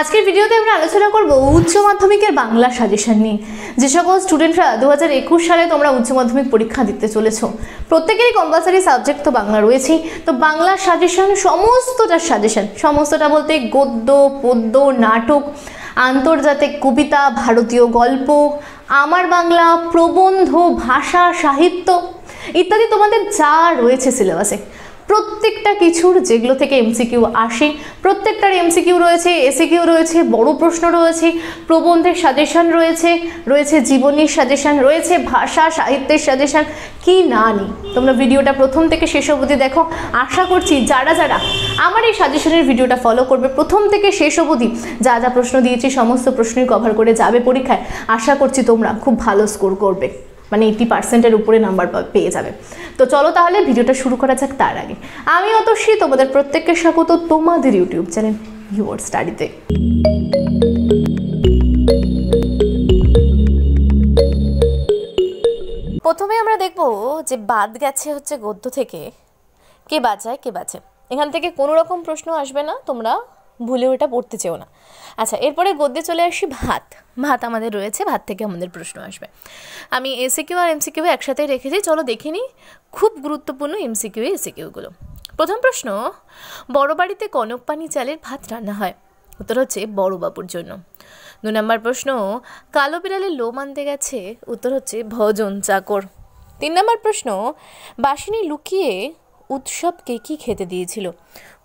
আজকের ভিডিওতে আমরা আলোচনা করব উচ্চ মাধ্যমিকের বাংলা সাজেশন নিয়ে যে সকল স্টুডেন্টরা দু সালে তোমরা উচ্চ মাধ্যমিক পরীক্ষা দিতে চলেছ প্রত্যেকেরই কম্পালসারি সাবজেক্ট তো বাংলা রয়েছেই তো বাংলা সাজেশন সমস্তটার সাজেশন সমস্তটা বলতে গদ্য পদ্য নাটক আন্তর্জাতিক কবিতা ভারতীয় গল্প আমার বাংলা প্রবন্ধ ভাষা সাহিত্য ইত্যাদি তোমাদের যা রয়েছে সিলেবাসে প্রত্যেকটা কিছুর যেগুলো থেকে এমসিকিউ আসে প্রত্যেকটার এমসিকিউ রয়েছে এসিকিউ রয়েছে বড় প্রশ্ন রয়েছে প্রবন্ধের সাজেশন রয়েছে রয়েছে জীবনীর সাজেশন রয়েছে ভাষা সাহিত্যের সাজেশন কি না নি তোমরা ভিডিওটা প্রথম থেকে শেষ অবধি দেখো আশা করছি যারা যারা আমার এই সাজেশনের ভিডিওটা ফলো করবে প্রথম থেকে শেষ অবধি যা যা প্রশ্ন দিয়েছি সমস্ত প্রশ্নই কভার করে যাবে পরীক্ষায় আশা করছি তোমরা খুব ভালো স্কোর করবে মানে এইটি পার্সেন্টের উপরে নাম্বার পেয়ে যাবে তো চলো তাহলে ভিডিওটা শুরু করা যাক তার আগে আমি অতশ্যই তোমাদের প্রত্যেককে স্বাগত তোমাদের ইউটিউব চ্যানেল ইউর স্টাডিতে প্রথমে আমরা দেখব যে বাদ গেছে হচ্ছে গদ্য থেকে কে বাঁচায় কে বাঁচে এখান থেকে কোনো রকম প্রশ্ন আসবে না তোমরা ভুলেও এটা পড়তে চেও না আচ্ছা এরপরে গদ্যে চলে আসি ভাত ভাত আমাদের রয়েছে ভাত থেকে আমাদের প্রশ্ন আসবে আমি এসিকিউ আর এমসিকিউ একসাথে রেখেছি চলো দেখিনি খুব গুরুত্বপূর্ণ এমসিকিউ এসিকিউগুলো প্রথম প্রশ্ন বড় বাড়িতে কনক পানি চালের ভাত রান্না হয় উত্তর হচ্ছে বড়বাবুর জন্য দু নম্বর প্রশ্ন কালো বিড়ালে লোম আনতে গেছে উত্তর হচ্ছে ভজন চাকর তিন নম্বর প্রশ্ন বাসিনী লুকিয়ে উৎসব কে কি খেতে দিয়েছিল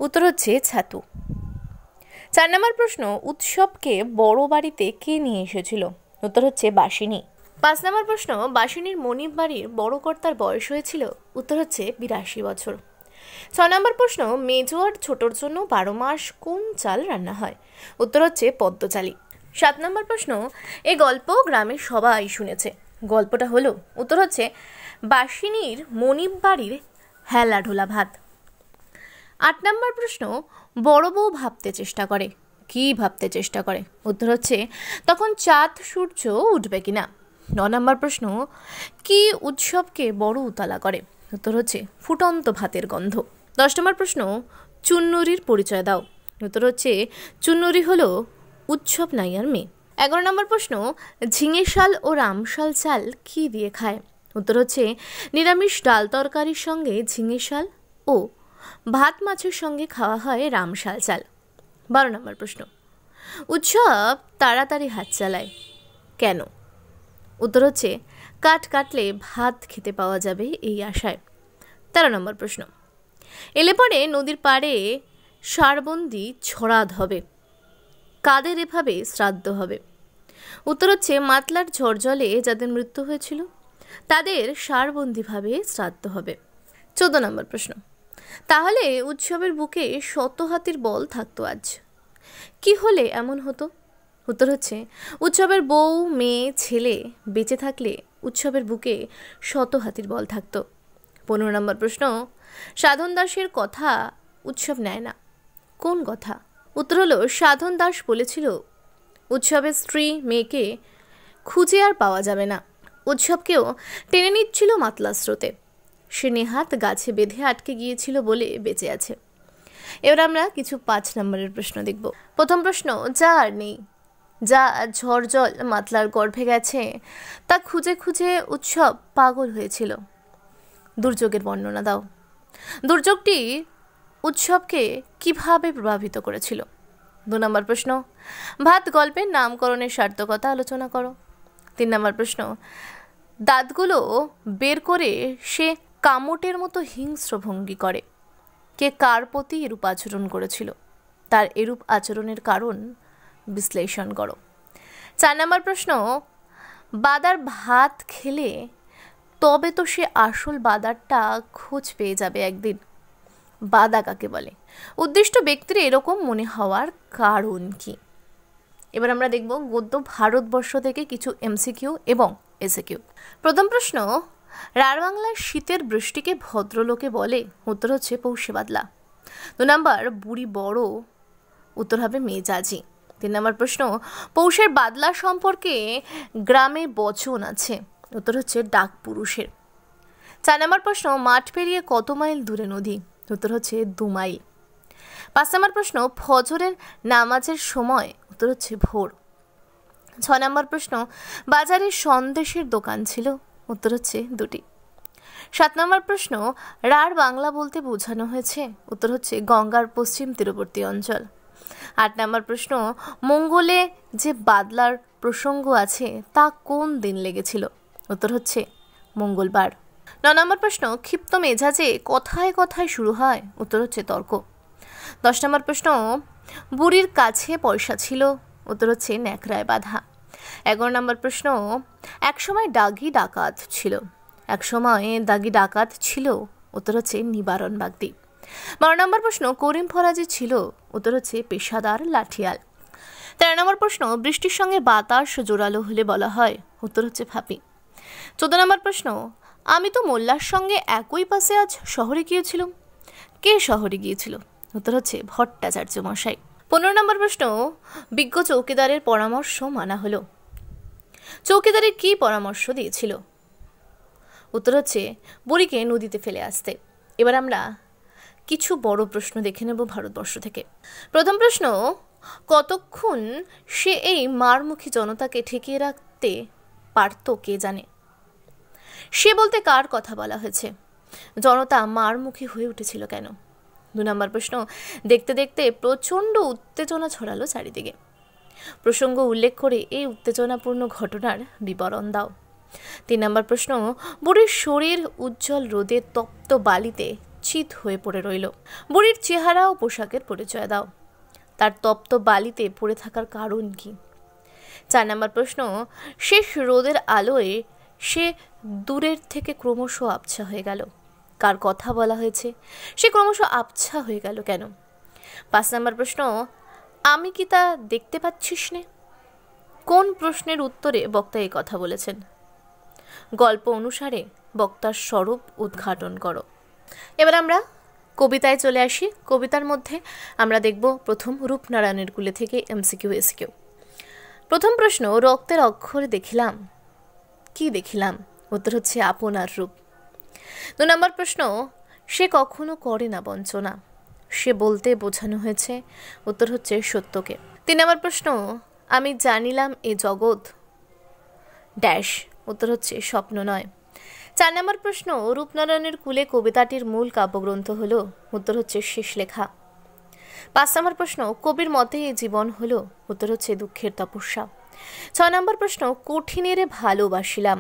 উত্তর হচ্ছে ছাতু চার নম্বর প্রশ্ন উৎসবকে বড় বাড়িতে কে নিয়ে এসেছিল উত্তর হচ্ছে বাসিনী পাঁচ নম্বর প্রশ্ন বাসিনীর মনিব বাড়ির বড় কর্তার বয়স হয়েছিল উত্তর হচ্ছে বিরাশি বছর ছ নম্বর প্রশ্ন মেজো ছোটর ছোটোর জন্য বারো মাস কোন চাল রান্না হয় উত্তর হচ্ছে পদ্মচালি সাত নম্বর প্রশ্ন এ গল্প গ্রামের সবাই শুনেছে গল্পটা হলো উত্তর হচ্ছে বাসিনীর মনিব বাড়ির হেলা ঢোলা ভাত আট নম্বর প্রশ্ন বড় বউ ভাবতে চেষ্টা করে কি ভাবতে চেষ্টা করে উত্তর হচ্ছে তখন চাঁদ সূর্য উঠবে কিনা ন নম্বর প্রশ্ন কি উৎসবকে বড় উতলা করে উত্তর হচ্ছে ফুটন্ত ভাতের গন্ধ দশ নম্বর প্রশ্ন চুন্নুরির পরিচয় দাও উত্তর হচ্ছে চুন্নুরি হলো উৎসব নাইয়ার মেয়ে এগারো নম্বর প্রশ্ন ঝিঙে শাল ও রামশাল চাল কি দিয়ে খায় উত্তর হচ্ছে নিরামিষ ডাল তরকারির সঙ্গে ঝিঙে শাল ও ভাত মাছের সঙ্গে খাওয়া হয় রামশাল চাল বারো নম্বর প্রশ্ন উৎসব তাড়াতাড়ি হাত চালায় কেন উত্তর হচ্ছে কাঠ কাটলে ভাত খেতে পাওয়া যাবে এই আশায় তেরো নম্বর প্রশ্ন এলে পরে নদীর পাড়ে সারবন্দি ছড়াদ হবে কাদের এভাবে শ্রাদ্ধ হবে উত্তর হচ্ছে মাতলার ঝড়জলে যাদের মৃত্যু হয়েছিল তাদের সারবন্দিভাবে শ্রাদ্ধ হবে চোদ্দ নম্বর প্রশ্ন তাহলে উৎসবের বুকে শত হাতির বল থাকতো আজ কি হলে এমন হতো উত্তর হচ্ছে উৎসবের বউ মেয়ে ছেলে বেঁচে থাকলে উৎসবের বুকে শত হাতির বল থাকতো পনেরো নম্বর প্রশ্ন সাধন দাসের কথা উৎসব নেয় না কোন কথা উত্তর হলো সাধন দাস বলেছিল উৎসবের স্ত্রী মেয়েকে খুঁজে আর পাওয়া যাবে না উৎসবকেও টেনে নিচ্ছিল মাতলা স্রোতে সে নেহাত গাছে বেঁধে আটকে গিয়েছিল বলে বেঁচে আছে এবার আমরা কিছু পাঁচ নম্বরের প্রশ্ন দেখব প্রথম প্রশ্ন যা আর নেই যা ঝড় জল মাতলার গর্ভে গেছে তা খুঁজে খুঁজে উৎসব পাগল হয়েছিল দুর্যোগের বর্ণনা দাও দুর্যোগটি উৎসবকে কিভাবে প্রভাবিত করেছিল দু নম্বর প্রশ্ন ভাত গল্পের নামকরণের সার্থকতা আলোচনা করো তিন নম্বর প্রশ্ন দাঁতগুলো বের করে সে কামটের মতো হিংস্র ভঙ্গি করে কে কার প্রতি এরূপ আচরণ করেছিল তার এরূপ আচরণের কারণ বিশ্লেষণ করো চার নম্বর প্রশ্ন বাদার ভাত খেলে তবে তো সে আসল বাদারটা খোঁজ পেয়ে যাবে একদিন বাদা কাকে বলে উদ্দিষ্ট ব্যক্তির এরকম মনে হওয়ার কারণ কি এবার আমরা দেখব গদ্য ভারতবর্ষ থেকে কিছু এমসিকিউ এবং এসিকিউ প্রথম প্রশ্ন রারবাংলার শীতের বৃষ্টিকে ভদ্রলোকে বলে উত্তর হচ্ছে পৌষে বাদলা দু নম্বর বুড়ি বড় উত্তর হবে মেজাজি তিন নম্বর প্রশ্ন পৌষের বাদলা সম্পর্কে গ্রামে বচন আছে উত্তর হচ্ছে ডাক পুরুষের চার নম্বর প্রশ্ন মাঠ পেরিয়ে কত মাইল দূরে নদী উত্তর হচ্ছে দু মাইল পাঁচ নম্বর প্রশ্ন ফজরের নামাজের সময় উত্তর হচ্ছে ভোর ছ নম্বর প্রশ্ন বাজারে সন্দেশের দোকান ছিল উত্তর হচ্ছে দুটি সাত নম্বর প্রশ্ন রাঢ় বাংলা বলতে বোঝানো হয়েছে উত্তর হচ্ছে গঙ্গার পশ্চিম তীরবর্তী অঞ্চল আট নম্বর প্রশ্ন মঙ্গলে যে বাদলার প্রসঙ্গ আছে তা কোন দিন লেগেছিল উত্তর হচ্ছে মঙ্গলবার ন নম্বর প্রশ্ন ক্ষিপ্ত মেজাজে কথায় কথায় শুরু হয় উত্তর হচ্ছে তর্ক দশ নম্বর প্রশ্ন বুড়ির কাছে পয়সা ছিল উত্তর হচ্ছে ন্যাকড়ায় বাধা এগারো নম্বর প্রশ্ন একসময় ডাগি ডাকাত ছিল একসময় দাগি ডাকাত ছিল উত্তর হচ্ছে নিবারণ বাগদি বারো নম্বর প্রশ্ন করিম ফরাজি ছিল উত্তর হচ্ছে পেশাদার লাঠিয়াল তেরো নম্বর প্রশ্ন বৃষ্টির সঙ্গে বাতাস জোরালো হলে বলা হয় উত্তর হচ্ছে ফাপি চোদ্দ নম্বর প্রশ্ন আমি তো মোল্লার সঙ্গে একই পাশে আজ শহরে গিয়েছিলাম কে শহরে গিয়েছিল উত্তর হচ্ছে ভট্টাচার্য মশাই পনেরো নম্বর প্রশ্ন বিজ্ঞ চৌকিদারের পরামর্শ মানা হলো চৌকিদারের কি পরামর্শ দিয়েছিল উত্তর হচ্ছে বুড়িকে নদীতে ফেলে আসতে এবার আমরা কিছু বড় প্রশ্ন দেখে নেব ভারতবর্ষ থেকে প্রথম প্রশ্ন কতক্ষণ সে এই মারমুখী জনতাকে ঠেকিয়ে রাখতে পারত কে জানে সে বলতে কার কথা বলা হয়েছে জনতা মারমুখী হয়ে উঠেছিল কেন দু নম্বর প্রশ্ন দেখতে দেখতে প্রচণ্ড উত্তেজনা ছড়ালো চারিদিকে প্রসঙ্গ উল্লেখ করে এই উত্তেজনাপূর্ণ ঘটনার বিবরণ দাও তিন নম্বর প্রশ্ন বুড়ির শরীর উজ্জ্বল রোদে তপ্ত বালিতে চিত হয়ে পড়ে রইল বুড়ির চেহারা ও পোশাকের পরিচয় দাও তার তপ্ত বালিতে পড়ে থাকার কারণ কি চার নম্বর প্রশ্ন শেষ রোদের আলোয় সে দূরের থেকে ক্রমশ আবছা হয়ে গেল কার কথা বলা হয়েছে সে ক্রমশ আবছা হয়ে গেল কেন পাঁচ নম্বর প্রশ্ন আমি কি তা দেখতে পাচ্ছিস নে কোন প্রশ্নের উত্তরে বক্তা এই কথা বলেছেন গল্প অনুসারে বক্তার স্বরূপ উদ্ঘাটন করো এবার আমরা কবিতায় চলে আসি কবিতার মধ্যে আমরা দেখব প্রথম রূপনারায়ণের কুলে থেকে এমসিকিউ এসকিউ প্রথম প্রশ্ন রক্তের অক্ষরে দেখিলাম কি দেখিলাম উত্তর হচ্ছে আপনার রূপ দু নম্বর প্রশ্ন সে কখনো করে না বঞ্চনা সে বলতে বোঝানো হয়েছে উত্তর হচ্ছে সত্যকে তিন নম্বর প্রশ্ন আমি জানিলাম এ জগৎ ড্যাশ উত্তর হচ্ছে স্বপ্ন নয় চার নম্বর প্রশ্ন রূপনারায়ণের কুলে কবিতাটির মূল কাব্যগ্রন্থ হল উত্তর হচ্ছে শেষ লেখা পাঁচ নম্বর প্রশ্ন কবির মতে জীবন হলো উত্তর হচ্ছে দুঃখের তপস্যা ছ নম্বর প্রশ্ন কঠিনেরে ভালোবাসিলাম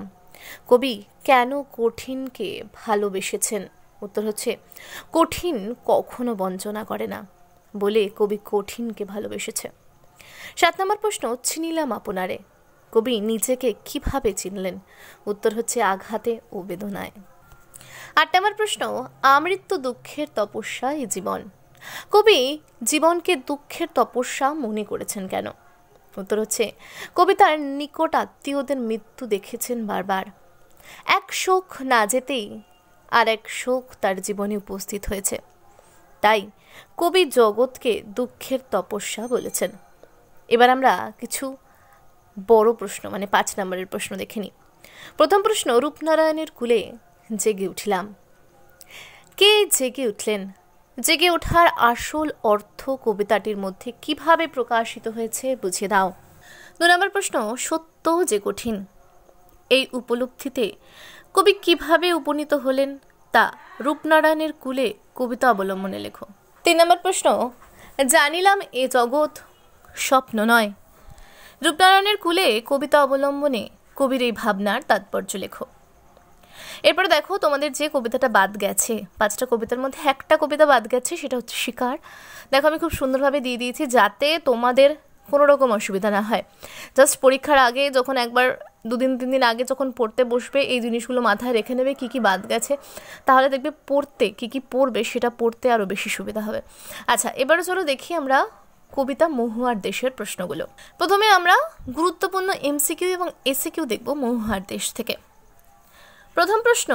কবি কেন কঠিনকে ভালোবেসেছেন উত্তর হচ্ছে কঠিন কখনো বঞ্চনা করে না বলে কবি কঠিনকে ভালোবেসেছে সাত নম্বর প্রশ্ন চিনিলাম আপনারে কবি নিজেকে কিভাবে চিনলেন উত্তর হচ্ছে আঘাতে ও বেদনায় আট নম্বর প্রশ্ন আমৃত্যু দুঃখের তপস্যা এই জীবন কবি জীবনকে দুঃখের তপস্যা মনে করেছেন কেন উত্তর হচ্ছে কবি তার নিকট আত্মীয়দের মৃত্যু দেখেছেন বারবার এক শোক না যেতেই আর এক শোক তার জীবনে উপস্থিত হয়েছে তাই কবি জগৎকে দুঃখের তপস্যা বলেছেন এবার আমরা কিছু বড় প্রশ্ন মানে পাঁচ নম্বরের প্রশ্ন দেখে নিই প্রথম প্রশ্ন রূপনারায়ণের কুলে জেগে উঠলাম কে জেগে উঠলেন জেগে ওঠার আসল অর্থ কবিতাটির মধ্যে কিভাবে প্রকাশিত হয়েছে বুঝিয়ে দাও দু নম্বর প্রশ্ন সত্য যে কঠিন এই উপলব্ধিতে কবি কিভাবে উপনীত হলেন তা রূপনারায়ণের কুলে কবিতা অবলম্বনে লেখো তিন নম্বর প্রশ্ন জানিলাম এ জগৎ স্বপ্ন নয় রূপনারায়ণের কুলে কবিতা অবলম্বনে কবির এই ভাবনার তাৎপর্য লেখো এরপর দেখো তোমাদের যে কবিতাটা বাদ গেছে পাঁচটা কবিতার মধ্যে একটা কবিতা বাদ গেছে সেটা হচ্ছে শিকার দেখো আমি খুব সুন্দরভাবে দিয়ে দিয়েছি যাতে তোমাদের কোনো রকম অসুবিধা না হয় জাস্ট পরীক্ষার আগে যখন একবার দুদিন তিন দিন আগে যখন পড়তে বসবে এই জিনিসগুলো মাথায় রেখে নেবে কি কি বাদ গেছে তাহলে দেখবে পড়তে কি কি পড়বে সেটা পড়তে আরও বেশি সুবিধা হবে আচ্ছা এবারে চলো দেখি আমরা কবিতা মহুয়ার দেশের প্রশ্নগুলো প্রথমে আমরা গুরুত্বপূর্ণ এমসিকিউ এবং এসিকিউ দেখব মহুয়ার দেশ থেকে প্রথম প্রশ্ন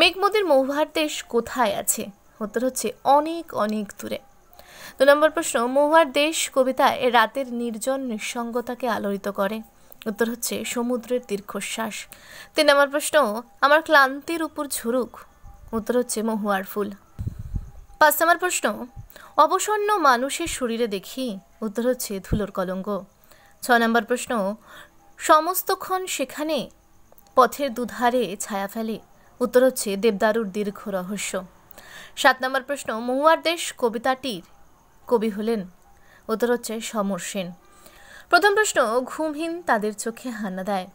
মেঘমদির মহুয়ার দেশ কোথায় আছে উত্তর হচ্ছে অনেক অনেক দূরে দু নম্বর প্রশ্ন মহুয়ার দেশ কবিতায় রাতের নির্জন নিঃসঙ্গতাকে আলোড়িত করে উত্তর হচ্ছে সমুদ্রের দীর্ঘশ্বাস তিন নম্বর প্রশ্ন আমার ক্লান্তির উপর ঝুরুক উত্তর হচ্ছে মহুয়ার ফুল পাঁচ নম্বর প্রশ্ন অবসন্ন মানুষের শরীরে দেখি উত্তর হচ্ছে ধুলোর কলঙ্গ ছ নম্বর প্রশ্ন সমস্তক্ষণ সেখানে পথের দুধারে ছায়া ফেলে উত্তর হচ্ছে দেবদারুর দীর্ঘ রহস্য সাত নম্বর প্রশ্ন মহুয়ার দেশ কবিতাটির কবি হলেন ওদের হচ্ছে সমর সেন প্রথম প্রশ্ন ঘুমহীন তাদের চোখে হানা দেয়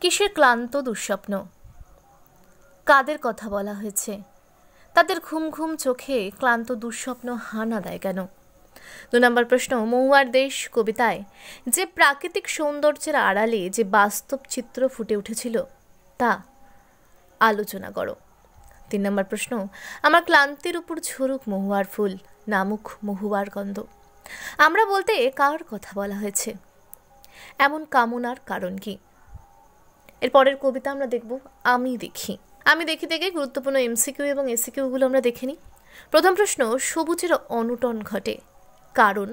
কিসের ক্লান্ত দুঃস্বপ্ন কাদের কথা বলা হয়েছে তাদের ঘুম ঘুম চোখে ক্লান্ত দুঃস্বপ্ন হানা দেয় কেন দু নম্বর প্রশ্ন মহুয়ার দেশ কবিতায় যে প্রাকৃতিক সৌন্দর্যের আড়ালে যে বাস্তব চিত্র ফুটে উঠেছিল তা আলোচনা করো তিন নম্বর প্রশ্ন আমার ক্লান্তির উপর ঝরুক মহুয়ার ফুল নামুক মহুয়ার গন্ধ আমরা বলতে কার কথা বলা হয়েছে এমন কামনার কারণ কি এর পরের কবিতা আমরা দেখব আমি দেখি আমি দেখি থেকে গুরুত্বপূর্ণ এমসিকিউ এবং এসিকিউগুলো আমরা দেখে নিই প্রথম প্রশ্ন সবুজের অনুটন ঘটে কারণ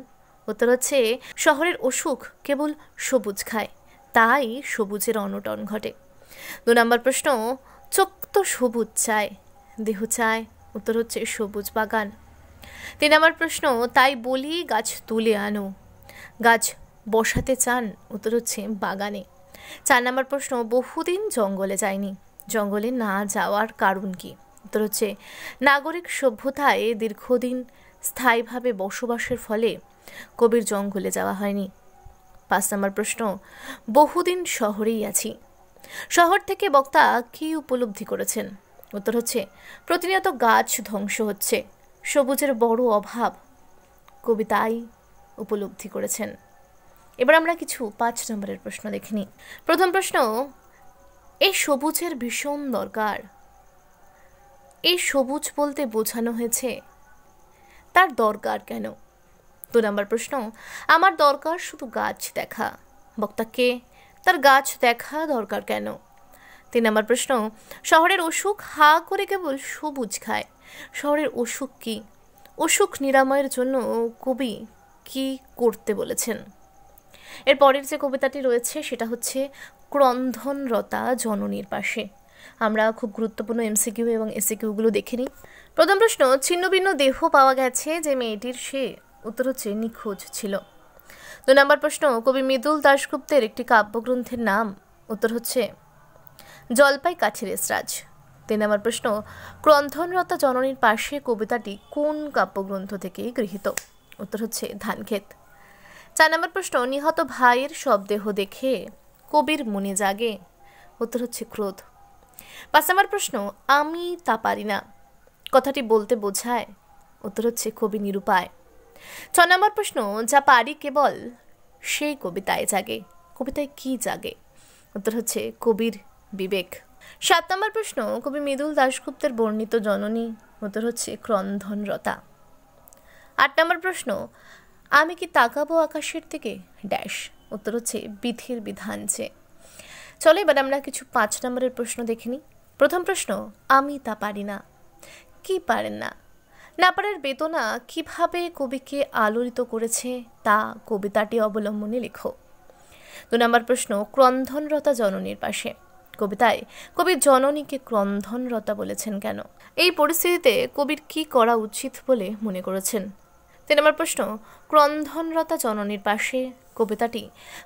উত্তর হচ্ছে শহরের অসুখ কেবল সবুজ খায় তাই সবুজের অনটন ঘটে দু নম্বর প্রশ্ন চোখ তো সবুজ চায় দেহ চায় উত্তর হচ্ছে সবুজ বাগান তিনি আমার প্রশ্ন তাই বলি গাছ তুলে আনো গাছ বসাতে চান উত্তর হচ্ছে বাগানে চার নম্বর প্রশ্ন বহুদিন জঙ্গলে যায়নি জঙ্গলে না যাওয়ার কারণ কি উত্তর হচ্ছে নাগরিক সভ্যতায় দীর্ঘদিন স্থায়ীভাবে বসবাসের ফলে কবির জঙ্গলে যাওয়া হয়নি পাঁচ নম্বর প্রশ্ন বহুদিন শহরেই আছি শহর থেকে বক্তা কি উপলব্ধি করেছেন উত্তর হচ্ছে প্রতিনিয়ত গাছ ধ্বংস হচ্ছে সবুজের বড় অভাব কবিতাই উপলব্ধি করেছেন এবার আমরা কিছু পাঁচ নম্বরের প্রশ্ন দেখে নিই প্রথম প্রশ্ন এই সবুজের ভীষণ দরকার এই সবুজ বলতে বোঝানো হয়েছে তার দরকার কেন দু নম্বর প্রশ্ন আমার দরকার শুধু গাছ দেখা বক্তা কে তার গাছ দেখা দরকার কেন তিন নম্বর প্রশ্ন শহরের অসুখ হা করে কেবল সবুজ খায় শহরের অসুখ কি অসুখ নিরাময়ের জন্য কবি কি করতে বলেছেন এর পরের যে কবিতাটি রয়েছে সেটা হচ্ছে ক্রন্ধনরতা জননীর পাশে আমরা খুব গুরুত্বপূর্ণ এমসিকিউ এবং এসিকিউগুলো দেখে নিই প্রথম প্রশ্ন ছিন্নভিন্ন দেহ পাওয়া গেছে যে মেয়েটির সে উত্তর হচ্ছে নিখোঁজ ছিল দু নম্বর প্রশ্ন কবি মৃদুল দাশগুপ্তের একটি কাব্যগ্রন্থের নাম উত্তর হচ্ছে জলপাই কাছের এসরাজ তিনি আমার প্রশ্ন ক্রন্থনরতা জননীর পাশে কবিতাটি কোন কাব্যগ্রন্থ থেকে গৃহীত উত্তর হচ্ছে ধানক্ষেত চার নম্বর প্রশ্ন নিহত ভাইয়ের শবদেহ দেখে কবির মনে জাগে উত্তর হচ্ছে ক্রোধ পাঁচ নম্বর প্রশ্ন আমি তা পারি না কথাটি বলতে বোঝায় উত্তর হচ্ছে কবি নিরুপায় ছ নম্বর প্রশ্ন যা পারি কেবল সেই কবিতায় জাগে কবিতায় কি জাগে উত্তর হচ্ছে কবির বিবেক সাত নম্বর প্রশ্ন কবি মৃদুল দাশগুপ্তের বর্ণিত জননী উত্তর হচ্ছে ক্রন্ধনরতা আট নম্বর প্রশ্ন আমি কি তাকাবো আকাশের থেকে ড্যাশ উত্তর হচ্ছে বিধির বিধান চেয়ে চলো এবার আমরা কিছু পাঁচ নম্বরের প্রশ্ন দেখে নিই প্রথম প্রশ্ন আমি তা পারি না কি পারেন না না পারার বেতনা কিভাবে কবিকে আলোড়িত করেছে তা কবিতাটি অবলম্বনে লেখো দু নম্বর প্রশ্ন ক্রন্ধনরতা জননীর পাশে কবিতায় কবি জননীকে ক্রন্ধনরতা বলেছেন কেন এই পরিস্থিতিতে কবির কি করা উচিত বলে মনে করেছেন তিন নম্বর প্রশ্ন ক্রন্ধনরতা জননীর পাশে কবিতাটি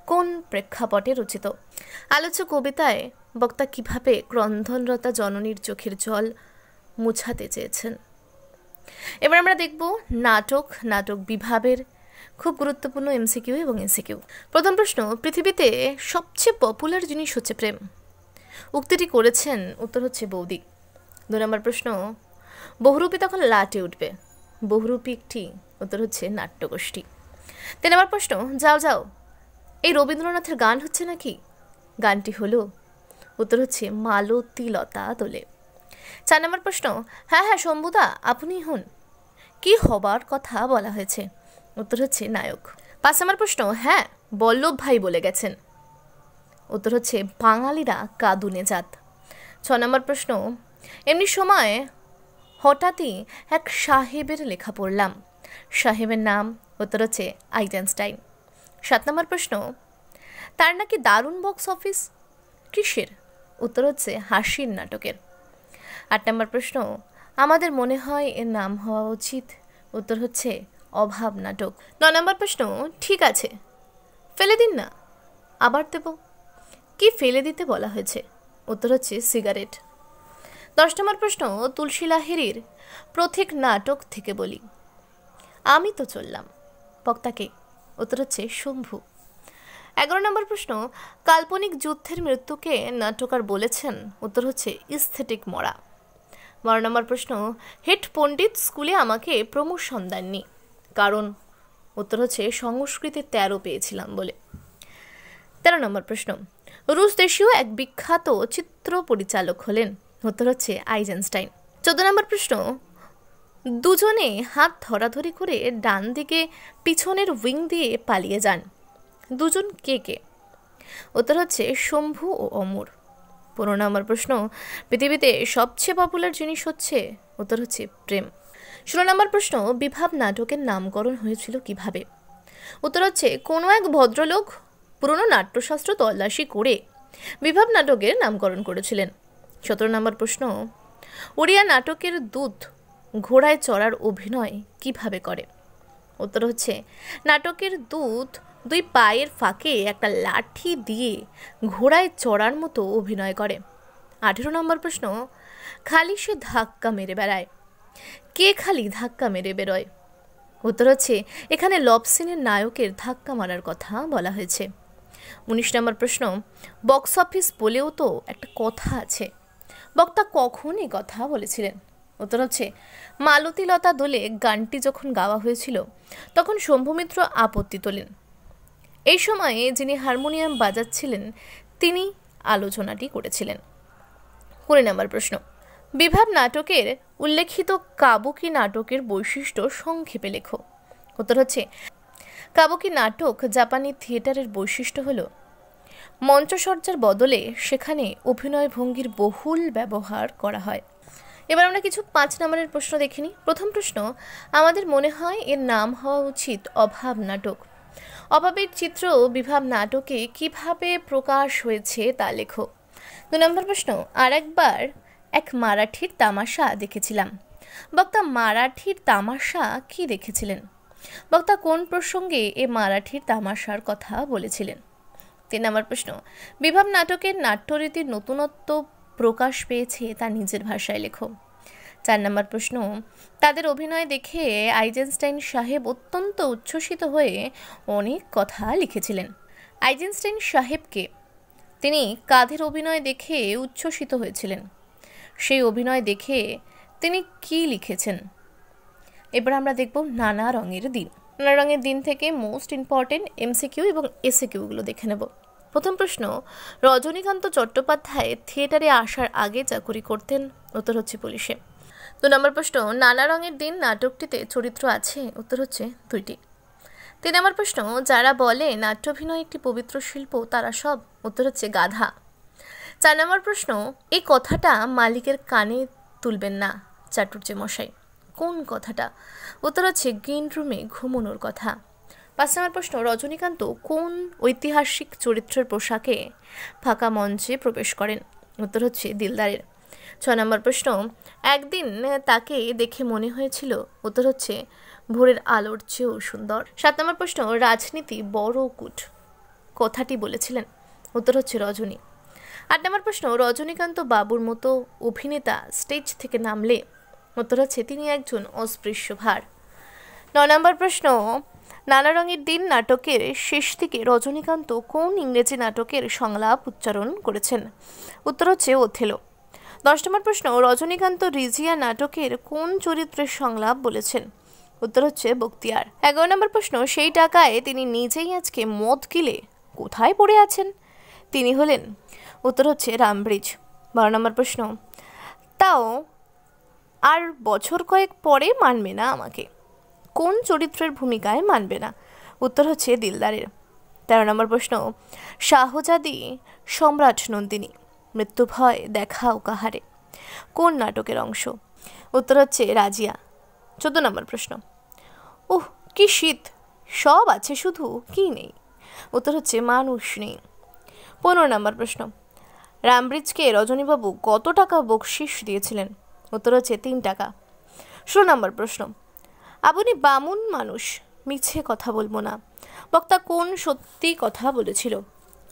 কোন প্রেক্ষাপটে রচিত আলোচ্য কবিতায় বক্তা কিভাবে ক্রন্ধনরতা জননীর চোখের জল মুছাতে চেয়েছেন এবার আমরা দেখব নাটক নাটক বিভাবের খুব গুরুত্বপূর্ণ এমসিকিউ এবং এনসিকিউ প্রথম প্রশ্ন পৃথিবীতে সবচেয়ে পপুলার জিনিস হচ্ছে প্রেম উক্তিটি করেছেন উত্তর হচ্ছে বৌদি দু নম্বর প্রশ্ন বহুরূপী তখন লাটে উঠবে বহুরূপী একটি উত্তর হচ্ছে নাট্যগোষ্ঠী তিন নম্বর প্রশ্ন যাও যাও এই রবীন্দ্রনাথের গান হচ্ছে নাকি গানটি হলো উত্তর হচ্ছে মালতী লতা তোলে চার নম্বর প্রশ্ন হ্যাঁ হ্যাঁ শম্ভুদা আপনি হন কি হবার কথা বলা হয়েছে উত্তর হচ্ছে নায়ক পাঁচ নম্বর প্রশ্ন হ্যাঁ বল্লভ ভাই বলে গেছেন উত্তর হচ্ছে বাঙালিরা কাদুনে জাত ছ নম্বর প্রশ্ন এমনি সময় হঠাৎই এক সাহেবের লেখা পড়লাম সাহেবের নাম উত্তর হচ্ছে আইজেনস্টাইন সাত নম্বর প্রশ্ন তার নাকি দারুণ বক্স অফিস কিসের উত্তর হচ্ছে হাসির নাটকের আট নম্বর প্রশ্ন আমাদের মনে হয় এর নাম হওয়া উচিত উত্তর হচ্ছে অভাব নাটক ন নম্বর প্রশ্ন ঠিক আছে ফেলে দিন না আবার দেবো কি ফেলে দিতে বলা হয়েছে উত্তর হচ্ছে সিগারেট দশ নম্বর প্রশ্ন তুলসী লাহিরির প্রথিক নাটক থেকে বলি আমি তো চললাম বক্তাকে উত্তর হচ্ছে শম্ভু এগারো নম্বর প্রশ্ন কাল্পনিক যুদ্ধের মৃত্যুকে নাট্যকার বলেছেন উত্তর হচ্ছে ইস্থেটিক মরা বারো নম্বর প্রশ্ন হেড পণ্ডিত স্কুলে আমাকে প্রমোশন দেননি কারণ উত্তর হচ্ছে সংস্কৃতে তেরো পেয়েছিলাম বলে তেরো নম্বর প্রশ্ন রুশ দেশীয় এক বিখ্যাত চিত্র পরিচালক হলেন উত্তর হচ্ছে আইজেনস্টাইন চোদ্দ নম্বর প্রশ্ন দুজনে হাত ধরাধরি করে ডান দিকে পিছনের উইং দিয়ে পালিয়ে যান দুজন কে কে উত্তর হচ্ছে শম্ভু ও অমর পনেরো নম্বর প্রশ্ন পৃথিবীতে সবচেয়ে পপুলার জিনিস হচ্ছে উত্তর হচ্ছে প্রেম ষোলো নম্বর প্রশ্ন বিভাব নাটকের নামকরণ হয়েছিল কিভাবে উত্তর হচ্ছে কোনো এক ভদ্রলোক পুরনো নাট্যশাস্ত্র তল্লাশি করে বিভাব নাটকের নামকরণ করেছিলেন সতেরো নম্বর প্রশ্ন ওড়িয়া নাটকের দূত ঘোড়ায় চড়ার অভিনয় কিভাবে করে উত্তর হচ্ছে নাটকের দূত দুই পায়ের ফাঁকে একটা লাঠি দিয়ে ঘোড়ায় চড়ার মতো অভিনয় করে আঠেরো নম্বর প্রশ্ন খালি সে ধাক্কা মেরে বেড়ায় কে খালি ধাক্কা মেরে বেরোয় উত্তর হচ্ছে এখানে লবসিনের নায়কের ধাক্কা মারার কথা বলা হয়েছে উনিশ নম্বর প্রশ্ন বক্স অফিস বলেও তো একটা কথা আছে বক্তা কখন কথা বলেছিলেন উত্তর হচ্ছে মালতীলতা দোলে গানটি যখন গাওয়া হয়েছিল তখন শম্ভুমিত্র আপত্তি তোলেন এই সময়ে যিনি হারমোনিয়াম বাজাচ্ছিলেন তিনি আলোচনাটি করেছিলেন কুড়ি নম্বর প্রশ্ন বিভাব নাটকের উল্লেখিত কাবুকি নাটকের বৈশিষ্ট্য সংক্ষেপে লেখো উত্তর হচ্ছে কাবুকি নাটক জাপানি থিয়েটারের বৈশিষ্ট্য হল মঞ্চসজ্জার বদলে সেখানে অভিনয় ভঙ্গির বহুল ব্যবহার করা হয় এবার আমরা কিছু পাঁচ নম্বরের প্রশ্ন দেখিনি প্রথম প্রশ্ন আমাদের মনে হয় এর নাম হওয়া উচিত অভাব নাটক অভাবের চিত্র বিভাব নাটকে কিভাবে প্রকাশ হয়েছে তা লেখো দু নম্বর প্রশ্ন আর একবার এক মারাঠির তামাশা দেখেছিলাম বক্তা মারাঠির তামাশা কি দেখেছিলেন বক্তা কোন প্রসঙ্গে এ মারাঠির তামাশার কথা বলেছিলেন তিন নম্বর প্রশ্ন বিভাব নাটকের নাট্যরীতির নতুনত্ব প্রকাশ পেয়েছে তা নিজের ভাষায় লেখো চার নম্বর প্রশ্ন তাদের অভিনয় দেখে আইজেনস্টাইন সাহেব অত্যন্ত উচ্ছ্বসিত হয়ে অনেক কথা লিখেছিলেন আইজেনস্টাইন সাহেবকে তিনি কাঁধের অভিনয় দেখে উচ্ছ্বসিত হয়েছিলেন সেই অভিনয় দেখে তিনি কি লিখেছেন এবার আমরা দেখব নানা রঙের দিন নানা রঙের দিন থেকে মোস্ট ইম্পর্টেন্ট এমসিকিউ এবং এসিকিউগুলো দেখে নেব প্রথম প্রশ্ন রজনীকান্ত চট্টোপাধ্যায় থিয়েটারে আসার আগে চাকুরি করতেন উত্তর হচ্ছে পুলিশে দু নম্বর প্রশ্ন নানা রঙের দিন নাটকটিতে চরিত্র আছে উত্তর হচ্ছে দুইটি তিন নম্বর প্রশ্ন যারা বলে নাট্যভিনয় একটি পবিত্র শিল্প তারা সব উত্তর হচ্ছে গাধা চার নম্বর প্রশ্ন এই কথাটা মালিকের কানে তুলবেন না চাটুর্যে মশাই কোন কথাটা উত্তর হচ্ছে গ্রিন রুমে ঘুমনোর কথা পাঁচ নম্বর প্রশ্ন রজনীকান্ত কোন ঐতিহাসিক চরিত্রের পোশাকে ফাঁকা মঞ্চে প্রবেশ করেন উত্তর হচ্ছে দিলদারের ছ নম্বর প্রশ্ন একদিন তাকে দেখে মনে হয়েছিল উত্তর হচ্ছে ভোরের আলোর চেয়েও সুন্দর সাত নম্বর প্রশ্ন রাজনীতি বড় কুট কথাটি বলেছিলেন উত্তর হচ্ছে রজনী আট নম্বর প্রশ্ন রজনীকান্ত বাবুর মতো অভিনেতা স্টেজ থেকে নামলে উত্তর হচ্ছে তিনি একজন অস্পৃশ্য ভার ন নম্বর প্রশ্ন নানা রঙের দিন নাটকের শেষ থেকে রজনীকান্ত কোন ইংরেজি নাটকের সংলাপ উচ্চারণ করেছেন উত্তর হচ্ছে ওথেলো দশ নম্বর প্রশ্ন রজনীকান্ত রিজিয়া নাটকের কোন চরিত্রের সংলাপ বলেছেন উত্তর হচ্ছে বক্তিয়ার এগারো নম্বর প্রশ্ন সেই টাকায় তিনি নিজেই আজকে মদ গিলে কোথায় পড়ে আছেন তিনি হলেন উত্তর হচ্ছে রামব্রিজ বারো নম্বর প্রশ্ন তাও আর বছর কয়েক পরে মানবে না আমাকে কোন চরিত্রের ভূমিকায় মানবে না উত্তর হচ্ছে দিলদারের তেরো নম্বর প্রশ্ন শাহজাদি সম্রাট নন্দিনী মৃত্যু ভয় দেখা কাহারে কোন নাটকের অংশ উত্তর হচ্ছে রাজিয়া চোদ্দ নম্বর প্রশ্ন উহ কি শীত সব আছে শুধু কি নেই উত্তর হচ্ছে মানুষ নেই পনেরো নম্বর প্রশ্ন রামব্রিজকে রজনীবাবু কত টাকা বকশিস দিয়েছিলেন উত্তর হচ্ছে তিন টাকা ষোলো নম্বর প্রশ্ন আপনি বামুন মানুষ মিছে কথা বলবো না বক্তা কোন সত্যি কথা বলেছিল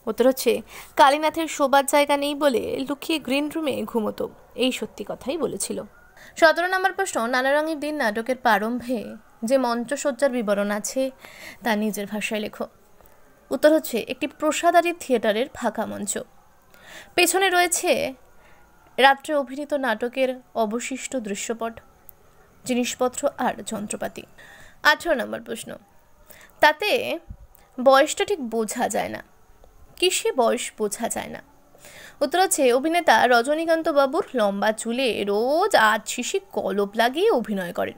উত্তর হচ্ছে কালীনাথের শোবার জায়গা নেই বলে লুকিয়ে গ্রিন রুমে ঘুমতো এই সত্যি কথাই বলেছিল সতেরো নম্বর প্রশ্ন নানা রঙের দিন নাটকের প্রারম্ভে যে মঞ্চসজ্জার বিবরণ আছে তা নিজের ভাষায় লেখো উত্তর হচ্ছে একটি প্রসাদারী থিয়েটারের ফাঁকা মঞ্চ পেছনে রয়েছে রাত্রে অভিনীত নাটকের অবশিষ্ট দৃশ্যপট জিনিসপত্র আর যন্ত্রপাতি আঠেরো নম্বর প্রশ্ন তাতে বয়সটা ঠিক বোঝা যায় না কিসে বয়স বোঝা যায় না উত্তর হচ্ছে অভিনেতা রজনীকান্ত বাবুর লম্বা চুলে রোজ আজ শিশি কলপ লাগিয়ে অভিনয় করেন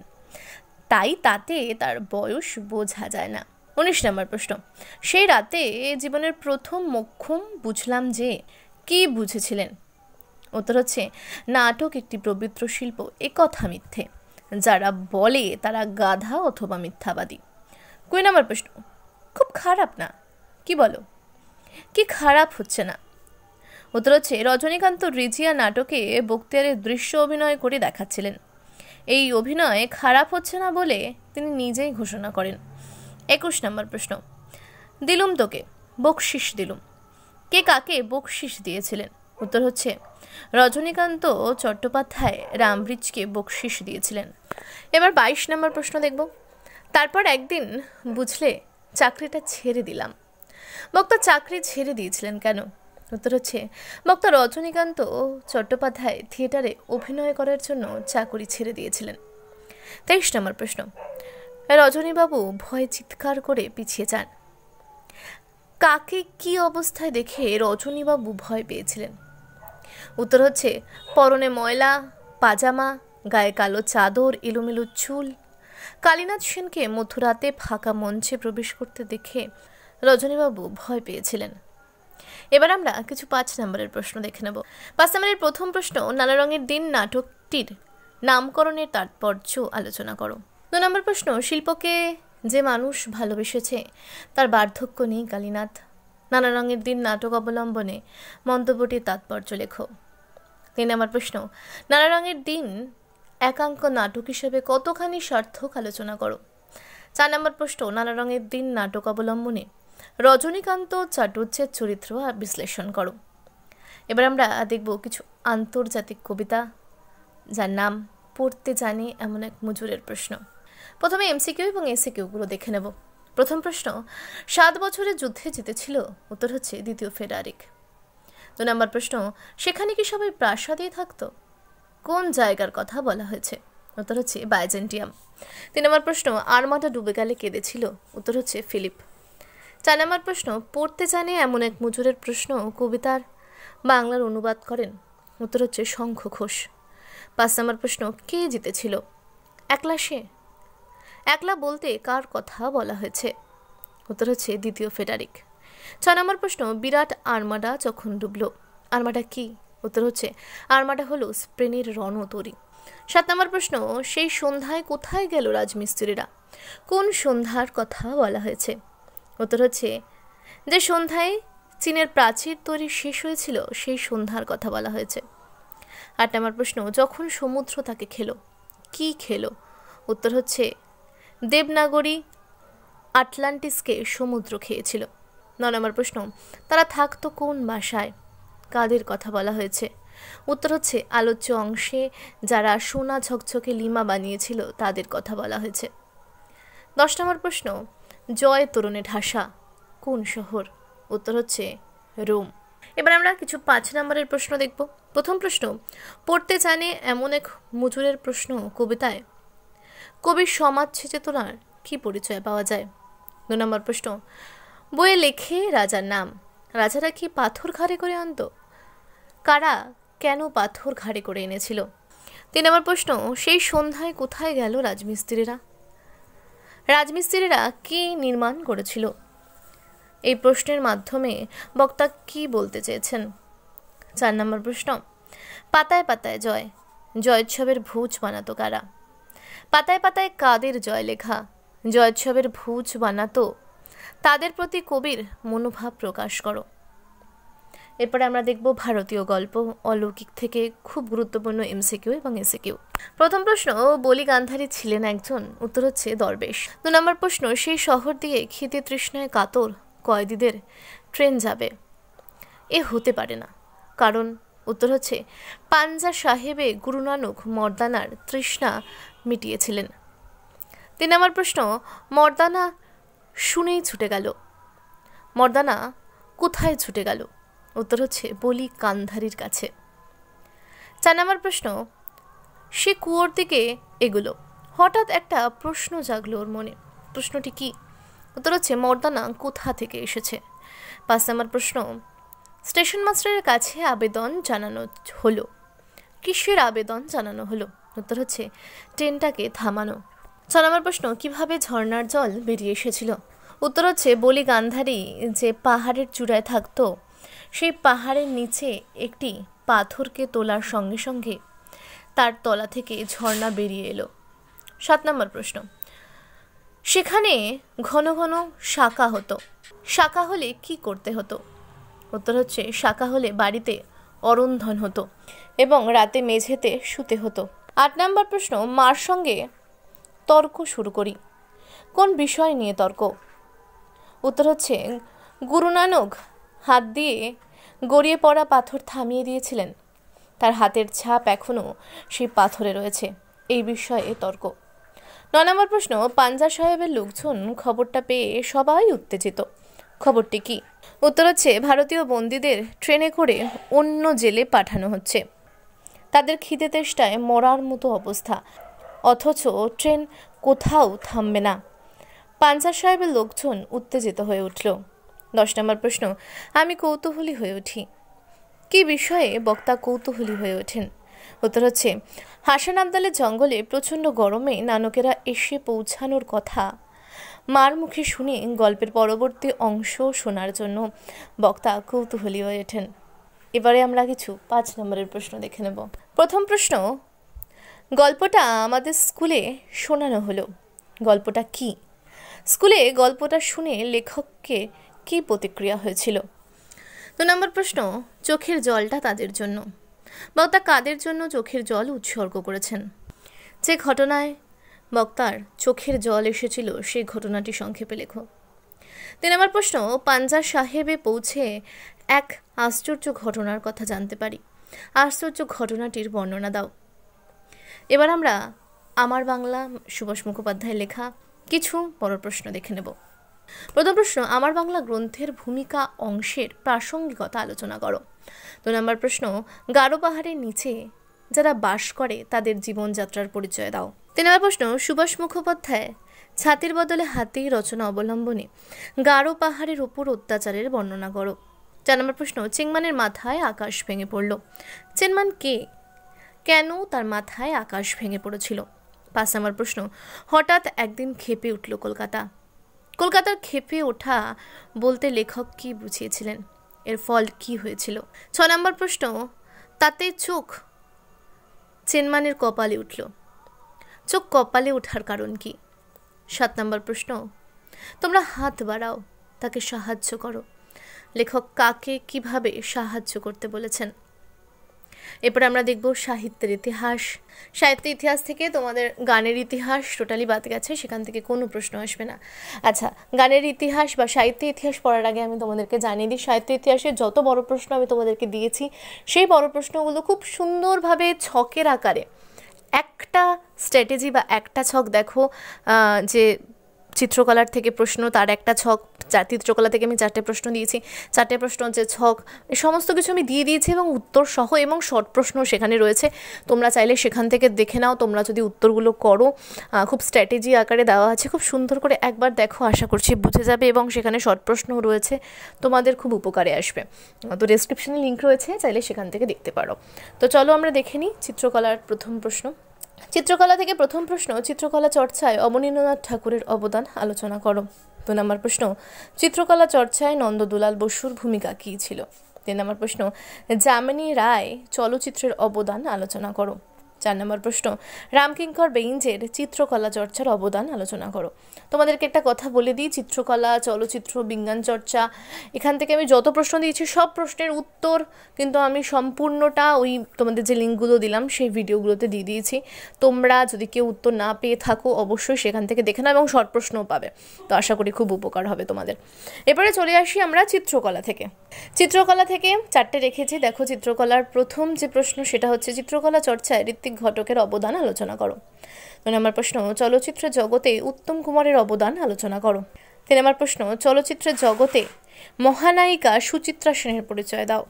তাই তাতে তার বয়স বোঝা যায় না উনিশ নম্বর প্রশ্ন সেই রাতে জীবনের প্রথম মক্ষম বুঝলাম যে কি বুঝেছিলেন উত্তর হচ্ছে নাটক একটি পবিত্র শিল্প একথা মিথ্যে যারা বলে তারা গাধা অথবা মিথ্যাবাদী কুই নাম্বার প্রশ্ন খুব খারাপ না কি বলো কি খারাপ হচ্ছে না উত্তর হচ্ছে রজনীকান্ত রিজিয়া নাটকে বক্তিয়ারের দৃশ্য অভিনয় করে দেখাচ্ছিলেন এই অভিনয় খারাপ হচ্ছে না বলে তিনি নিজেই ঘোষণা করেন একুশ নম্বর প্রশ্ন দিলুম তোকে বকশিস দিলুম কে কাকে বকশিস দিয়েছিলেন উত্তর হচ্ছে রজনীকান্ত চট্টোপাধ্যায় রামব্রিজকে বকশিস দিয়েছিলেন এবার বাইশ নম্বর প্রশ্ন দেখব তারপর একদিন বুঝলে চাকরিটা ছেড়ে দিলাম বক্তা চাকরি ছেড়ে দিয়েছিলেন কেন উত্তর হচ্ছে বক্তা রজনীকান্ত চট্টোপাধ্যায় থিয়েটারে অভিনয় করার জন্য চাকরি ছেড়ে দিয়েছিলেন তেইশ নম্বর প্রশ্ন রজনীবাবু ভয়ে চিৎকার করে পিছিয়ে যান কাকে কি অবস্থায় দেখে রজনীবাবু ভয় পেয়েছিলেন উত্তর হচ্ছে পরনে ময়লা পাজামা গায়ে কালো চাদর এলোমেলো চুল কালীনাথ সেনকে মথুরাতে ফাঁকা মঞ্চে প্রবেশ করতে দেখে রজনীবাবু ভয় পেয়েছিলেন এবার আমরা কিছু পাঁচ নম্বরের প্রশ্ন দেখে নেব পাঁচ নম্বরের প্রথম প্রশ্ন নানা রঙের দিন নাটকটির নামকরণের তাৎপর্য আলোচনা করো দু নম্বর প্রশ্ন শিল্পকে যে মানুষ ভালোবেসেছে তার বার্ধক্য নেই কালীনাথ নানা রঙের দিন নাটক অবলম্বনে মন্তব্যটির তাৎপর্য লেখো তিন নম্বর প্রশ্ন নানা রঙের দিন একাঙ্ক নাটক হিসেবে কতখানি সার্থক আলোচনা করো চার নম্বর প্রশ্ন নানা রঙের দিন নাটক অবলম্বনে রজনীকান্ত চাটুর্যের চরিত্র বিশ্লেষণ করো এবার আমরা দেখব কিছু আন্তর্জাতিক কবিতা যার নাম পড়তে জানি এমন এক মজুরের প্রশ্ন প্রথমে এমসিকিউ এবং এসিকিউগুলো দেখে নেব প্রথম প্রশ্ন সাত বছরের যুদ্ধে জিতেছিল উত্তর হচ্ছে দ্বিতীয় ফেডারিক দু নম্বর প্রশ্ন সেখানে কি সবাই প্রাসাদে থাকতো কোন জায়গার কথা বলা হয়েছে উত্তর হচ্ছে বাইজেন্টিয়াম তিন নম্বর প্রশ্ন আরমাটা ডুবে গেলে কেঁদেছিল উত্তর হচ্ছে ফিলিপ চার নম্বর প্রশ্ন পড়তে জানে এমন এক মুজুরের প্রশ্ন কবিতার বাংলার অনুবাদ করেন উত্তর হচ্ছে শঙ্খ ঘোষ পাঁচ নম্বর প্রশ্ন কে জিতেছিল একলা সে একলা বলতে কার কথা বলা হয়েছে উত্তর হচ্ছে দ্বিতীয় ফেডারিক ছয় নম্বর প্রশ্ন বিরাট আর্মাডা যখন ডুবল আর্মাডা কি উত্তর হচ্ছে আর্মাডা হলো স্পেনের রণতরী সাত নম্বর প্রশ্ন সেই সন্ধ্যায় কোথায় গেল রাজমিস্ত্রিরা কোন সন্ধ্যার কথা বলা হয়েছে উত্তর হচ্ছে যে সন্ধ্যায় চীনের প্রাচীর তৈরি শেষ হয়েছিল সেই সন্ধ্যার কথা বলা হয়েছে আট নম্বর প্রশ্ন যখন সমুদ্র তাকে খেলো কি খেলো উত্তর হচ্ছে দেবনাগরী আটলান্টিসকে সমুদ্র খেয়েছিল নয় নম্বর প্রশ্ন তারা থাকতো কোন বাসায় কাদের কথা বলা হয়েছে উত্তর হচ্ছে আলোচ্য অংশে যারা সোনা ঝকঝকে লিমা বানিয়েছিল তাদের কথা বলা হয়েছে দশ নম্বর প্রশ্ন জয় তরুণে ঢাসা কোন শহর উত্তর হচ্ছে রোম এবার আমরা কিছু পাঁচ নম্বরের প্রশ্ন দেখব প্রথম প্রশ্ন পড়তে জানে এমন এক মুজুরের প্রশ্ন কবিতায় কবির সমাজ চেতনার কি পরিচয় পাওয়া যায় দু নম্বর প্রশ্ন বইয়ে লেখে রাজার নাম রাজারা কি পাথর ঘাড়ে করে আনত কারা কেন পাথর ঘাড়ে করে এনেছিল তিন নম্বর প্রশ্ন সেই সন্ধ্যায় কোথায় গেল রাজমিস্ত্রিরা রাজমিস্ত্রিরা কি নির্মাণ করেছিল এই প্রশ্নের মাধ্যমে বক্তা কি বলতে চেয়েছেন চার নম্বর প্রশ্ন পাতায় পাতায় জয় জয়োৎসবের ভুজ বানাতো কারা পাতায় পাতায় কাদের জয় লেখা জয়োৎসবের ভুজ বানাতো তাদের প্রতি কবির মনোভাব প্রকাশ করো এরপরে আমরা দেখব ভারতীয় গল্প অলৌকিক থেকে খুব গুরুত্বপূর্ণ এমসিকিউ এবং এসিকিউ প্রথম প্রশ্ন বলি গান্ধারী ছিলেন একজন উত্তর হচ্ছে দরবেশ দু নম্বর প্রশ্ন সেই শহর দিয়ে খিদে তৃষ্ণায় কাতর কয়েদিদের ট্রেন যাবে এ হতে পারে না কারণ উত্তর হচ্ছে পাঞ্জা সাহেবে গুরুনানক মর্দানার তৃষ্ণা মিটিয়েছিলেন তিন নম্বর প্রশ্ন মর্দানা শুনেই ছুটে গেল মর্দানা কোথায় ছুটে গেল উত্তর হচ্ছে বলি কান্ধারির কাছে চার প্রশ্ন সে কুয়োর দিকে এগুলো হঠাৎ একটা প্রশ্ন জাগলো ওর মনে প্রশ্নটি কি উত্তর হচ্ছে মর্দানা কোথা থেকে এসেছে পাঁচ নাম্বার প্রশ্ন স্টেশন মাস্টারের কাছে আবেদন জানানো হলো কিসের আবেদন জানানো হলো উত্তর হচ্ছে ট্রেনটাকে থামানো ছ নম্বর প্রশ্ন কিভাবে ঝর্ণার জল বেরিয়ে এসেছিল উত্তর হচ্ছে বলি গান্ধারী যে পাহাড়ের চূড়ায় থাকতো সেই পাহাড়ের নিচে একটি পাথরকে তোলার সঙ্গে সঙ্গে তার তলা থেকে ঝর্ণা বেরিয়ে এলো সাত নম্বর প্রশ্ন সেখানে ঘন ঘন শাখা হতো শাখা হলে কি করতে হতো উত্তর হচ্ছে শাখা হলে বাড়িতে অরন্ধন হতো এবং রাতে মেঝেতে শুতে হতো আট নম্বর প্রশ্ন মার সঙ্গে তর্ক শুরু করি কোন বিষয় নিয়ে তর্ক উত্তর হচ্ছে গুরু নানক হাত দিয়ে গড়িয়ে পড়া পাথর থামিয়ে দিয়েছিলেন তার হাতের ছাপ এখনও সেই পাথরে রয়েছে এই বিষয়ে তর্ক ন নম্বর প্রশ্ন পাঞ্জা সাহেবের লোকজন খবরটা পেয়ে সবাই উত্তেজিত খবরটি কি উত্তর হচ্ছে ভারতীয় বন্দীদের ট্রেনে করে অন্য জেলে পাঠানো হচ্ছে তাদের খিদে তেষ্টায় মরার মতো অবস্থা অথচ ট্রেন কোথাও থামবে না পাঞ্জার সাহেবের লোকজন উত্তেজিত হয়ে উঠল দশ নম্বর প্রশ্ন আমি কৌতূহলী হয়ে উঠি কি বিষয়ে বক্তা কৌতূহলী হয়ে ওঠেন উত্তর হচ্ছে হাসান আবদালের জঙ্গলে প্রচণ্ড গরমে নানকেরা এসে পৌঁছানোর কথা মার মুখে শুনে গল্পের পরবর্তী অংশ শোনার জন্য বক্তা কৌতূহলী হয়ে ওঠেন এবারে আমরা কিছু পাঁচ নম্বরের প্রশ্ন দেখে নেব প্রথম প্রশ্ন গল্পটা আমাদের স্কুলে শোনানো হলো গল্পটা কি স্কুলে গল্পটা শুনে লেখককে কি প্রতিক্রিয়া হয়েছিল দু নম্বর প্রশ্ন চোখের জলটা তাদের জন্য বক্তা কাদের জন্য চোখের জল উৎসর্গ করেছেন যে ঘটনায় বক্তার চোখের জল এসেছিল সেই ঘটনাটি সংক্ষেপে লেখো তিন নম্বর প্রশ্ন পাঞ্জা সাহেবে পৌঁছে এক আশ্চর্য ঘটনার কথা জানতে পারি আশ্চর্য ঘটনাটির বর্ণনা দাও এবার আমরা আমার বাংলা সুভাষ মুখোপাধ্যায় লেখা কিছু বড় প্রশ্ন দেখে নেব প্রথম প্রশ্ন আমার বাংলা গ্রন্থের ভূমিকা অংশের প্রাসঙ্গিকতা আলোচনা করো দু নম্বর প্রশ্ন গারো পাহাড়ের নিচে যারা বাস করে তাদের জীবনযাত্রার পরিচয় দাও তিন নম্বর প্রশ্ন সুভাষ মুখোপাধ্যায় ছাতির বদলে হাতি রচনা অবলম্বনে গারো পাহাড়ের ওপর অত্যাচারের বর্ণনা করো চার নম্বর প্রশ্ন চিংমানের মাথায় আকাশ ভেঙে পড়ল চেনমান কে কেন তার মাথায় আকাশ ভেঙে পড়েছিল পাঁচ নম্বর প্রশ্ন হঠাৎ একদিন খেপে উঠল কলকাতা কলকাতার খেপে ওঠা বলতে লেখক কি বুঝিয়েছিলেন এর ফল কি হয়েছিল ছ নম্বর প্রশ্ন তাতে চোখ চেনমানের কপালে উঠল চোখ কপালে ওঠার কারণ কি সাত নম্বর প্রশ্ন তোমরা হাত বাড়াও তাকে সাহায্য করো লেখক কাকে কিভাবে সাহায্য করতে বলেছেন এরপর আমরা দেখব সাহিত্যের ইতিহাস সাহিত্যের ইতিহাস থেকে তোমাদের গানের ইতিহাস টোটালি বাদ গেছে সেখান থেকে কোনো প্রশ্ন আসবে না আচ্ছা গানের ইতিহাস বা সাহিত্য ইতিহাস পড়ার আগে আমি তোমাদেরকে জানিয়ে দিই সাহিত্য ইতিহাসের যত বড় প্রশ্ন আমি তোমাদেরকে দিয়েছি সেই বড় প্রশ্নগুলো খুব সুন্দরভাবে ছকের আকারে একটা স্ট্র্যাটেজি বা একটা ছক দেখো যে চিত্রকলার থেকে প্রশ্ন তার একটা ছক চিত্রকলা থেকে আমি চারটে প্রশ্ন দিয়েছি চারটে প্রশ্ন হচ্ছে ছক সমস্ত কিছু আমি দিয়ে দিয়েছি এবং উত্তর সহ এবং শর্ট প্রশ্ন সেখানে রয়েছে তোমরা চাইলে সেখান থেকে দেখে নাও তোমরা যদি উত্তরগুলো করো খুব স্ট্র্যাটেজি আকারে দেওয়া আছে খুব সুন্দর করে একবার দেখো আশা করছি বুঝে যাবে এবং সেখানে শর্ট প্রশ্নও রয়েছে তোমাদের খুব উপকারে আসবে তো ডেসক্রিপশনে লিঙ্ক রয়েছে চাইলে সেখান থেকে দেখতে পারো তো চলো আমরা দেখে নিই চিত্রকলার প্রথম প্রশ্ন চিত্রকলা থেকে প্রথম প্রশ্ন চিত্রকলা চর্চায় অবনীন্দ্রনাথ ঠাকুরের অবদান আলোচনা করো দু নম্বর প্রশ্ন চিত্রকলা চর্চায় নন্দদুলাল বসুর ভূমিকা কী ছিল তিন নম্বর প্রশ্ন যামিনী রায় চলচ্চিত্রের অবদান আলোচনা করো চার নম্বর প্রশ্ন রামকিঙ্কর বেইঞ্জের চিত্রকলা চর্চার অবদান আলোচনা করো তোমাদেরকে একটা কথা বলে দিই চিত্রকলা চলচ্চিত্র বিজ্ঞান চর্চা এখান থেকে আমি যত প্রশ্ন দিয়েছি সব প্রশ্নের উত্তর কিন্তু আমি সম্পূর্ণটা ওই তোমাদের যে লিঙ্কগুলো দিলাম সেই ভিডিওগুলোতে দিয়ে দিয়েছি তোমরা যদি কেউ উত্তর না পেয়ে থাকো অবশ্যই সেখান থেকে দেখে নাও এবং শর্ট প্রশ্নও পাবে তো আশা করি খুব উপকার হবে তোমাদের এবারে চলে আসি আমরা চিত্রকলা থেকে চিত্রকলা থেকে চারটে রেখেছি দেখো চিত্রকলার প্রথম যে প্রশ্ন সেটা হচ্ছে চিত্রকলা চর্চায় ঋত্বিক সাহিত্যিক ঘটকের অবদান আলোচনা করো দুই নম্বর প্রশ্ন চলচ্চিত্র জগতে উত্তম কুমারের অবদান আলোচনা করো তিন নম্বর প্রশ্ন চলচ্চিত্র জগতে মহানায়িকা সুচিত্রা সেনের পরিচয় দাও